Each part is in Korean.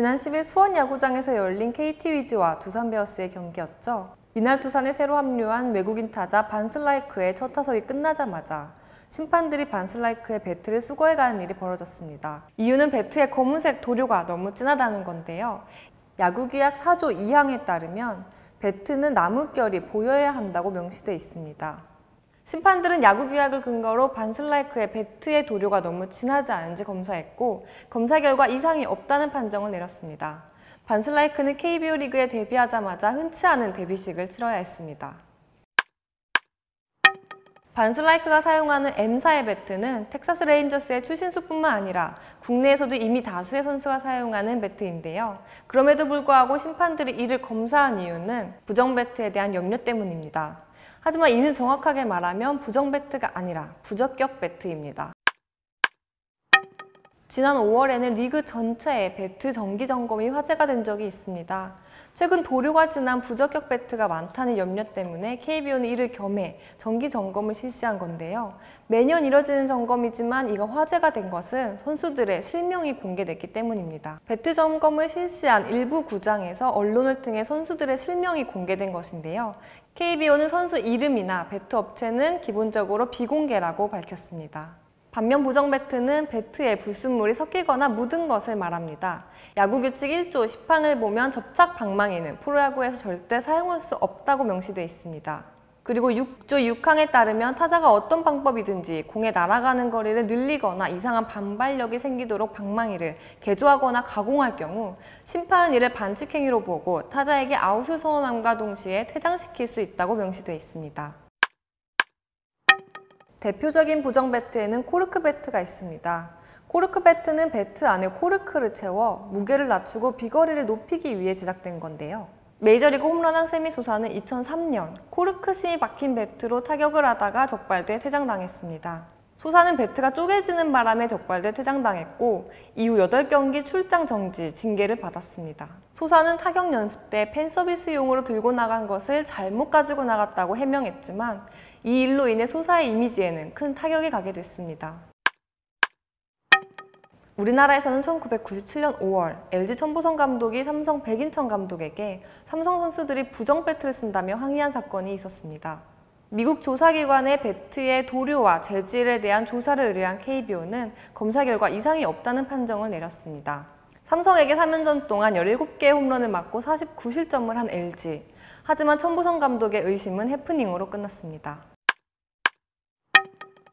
지난 10일 수원 야구장에서 열린 KT 위즈와 두산 베어스의 경기였죠. 이날 두산에 새로 합류한 외국인 타자 반슬라이크의 첫 타석이 끝나자마자 심판들이 반슬라이크의 배트를 수거해가는 일이 벌어졌습니다. 이유는 배트의 검은색 도료가 너무 진하다는 건데요. 야구계약 4조 2항에 따르면 배트는 나뭇결이 보여야 한다고 명시돼 있습니다. 심판들은 야구 규약을 근거로 반슬라이크의 배트의 도료가 너무 진하지 않은지 검사했고 검사 결과 이상이 없다는 판정을 내렸습니다. 반슬라이크는 KBO 리그에 데뷔하자마자 흔치 않은 데뷔식을 치러야 했습니다. 반슬라이크가 사용하는 M사의 배트는 텍사스 레인저스의 추신수뿐만 아니라 국내에서도 이미 다수의 선수가 사용하는 배트인데요. 그럼에도 불구하고 심판들이 이를 검사한 이유는 부정 배트에 대한 염려 때문입니다. 하지만 이는 정확하게 말하면 부정배트가 아니라 부적격 배트입니다. 지난 5월에는 리그 전체에 배트 정기 점검이 화제가 된 적이 있습니다. 최근 도료가 지난 부적격 배트가 많다는 염려 때문에 KBO는 이를 겸해 정기 점검을 실시한 건데요. 매년 이뤄지는 점검이지만 이가 화제가 된 것은 선수들의 실명이 공개됐기 때문입니다. 배트 점검을 실시한 일부 구장에서 언론을 통해 선수들의 실명이 공개된 것인데요. KBO는 선수 이름이나 배트 업체는 기본적으로 비공개라고 밝혔습니다. 반면 부정 배트는 배트에 불순물이 섞이거나 묻은 것을 말합니다. 야구 규칙 1조 10항을 보면 접착 방망이는 프로야구에서 절대 사용할 수 없다고 명시돼 있습니다. 그리고 6조 6항에 따르면 타자가 어떤 방법이든지 공에 날아가는 거리를 늘리거나 이상한 반발력이 생기도록 방망이를 개조하거나 가공할 경우 심판은 이를 반칙 행위로 보고 타자에게 아웃을 선언함과 동시에 퇴장시킬 수 있다고 명시되어 있습니다. 대표적인 부정 배트에는 코르크 배트가 있습니다. 코르크 배트는 배트 안에 코르크를 채워 무게를 낮추고 비거리를 높이기 위해 제작된 건데요. 메이저리그 홈런왕 세미 소사는 2003년 코르크 심이 박힌 배트로 타격을 하다가 적발돼 퇴장당했습니다. 소사는 배트가 쪼개지는 바람에 적발돼 퇴장당했고 이후 8경기 출장 정지, 징계를 받았습니다. 소사는 타격 연습 때 팬서비스용으로 들고 나간 것을 잘못 가지고 나갔다고 해명했지만 이 일로 인해 소사의 이미지에는 큰 타격이 가게 됐습니다. 우리나라에서는 1997년 5월 LG 천보성 감독이 삼성 백인천 감독에게 삼성 선수들이 부정 배트를 쓴다며 항의한 사건이 있었습니다. 미국 조사기관의 배트의 도료와 재질에 대한 조사를 의뢰한 KBO는 검사 결과 이상이 없다는 판정을 내렸습니다. 삼성에게 3년전 동안 17개의 홈런을 맞고 49실점을 한 LG. 하지만 천보성 감독의 의심은 해프닝으로 끝났습니다.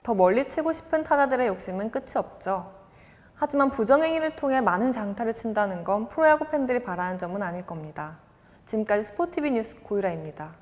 더 멀리 치고 싶은 타자들의 욕심은 끝이 없죠. 하지만 부정행위를 통해 많은 장타를 친다는 건 프로야구 팬들이 바라는 점은 아닐 겁니다. 지금까지 스포티비 뉴스 고유라입니다.